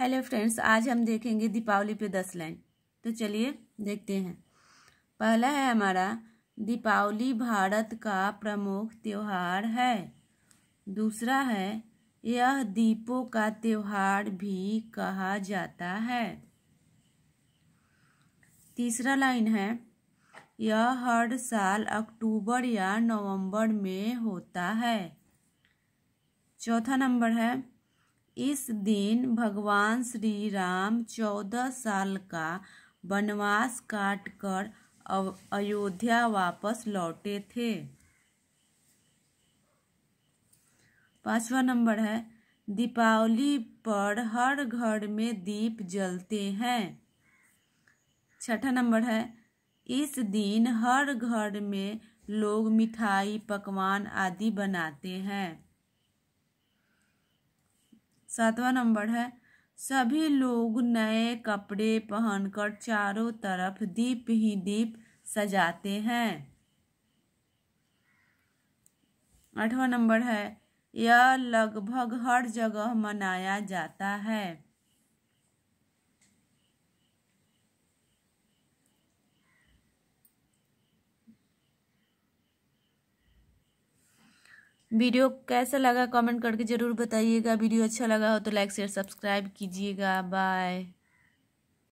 hello friends आज हम देखेंगे दीपावली पे दस लाइन तो चलिए देखते हैं पहला है हमारा दीपावली भारत का प्रमुख त्यौहार है दूसरा है यह दीपों का त्यौहार भी कहा जाता है तीसरा लाइन है यह हर साल अक्टूबर या नवंबर में होता है चौथा नंबर है इस दिन भगवान श्री राम चौदह साल का वनवास काटकर अयोध्या वापस लौटे थे पांचवा नंबर है दीपावली पर हर घर में दीप जलते हैं छठा नंबर है इस दिन हर घर में लोग मिठाई पकवान आदि बनाते हैं सातवां नंबर है सभी लोग नए कपड़े पहनकर चारों तरफ दीप ही दीप सजाते हैं आठवां नंबर है यह लगभग हर जगह मनाया जाता है वीडियो कैसा लगा कमेंट करके ज़रूर बताइएगा वीडियो अच्छा लगा हो तो लाइक शेयर सब्सक्राइब कीजिएगा बाय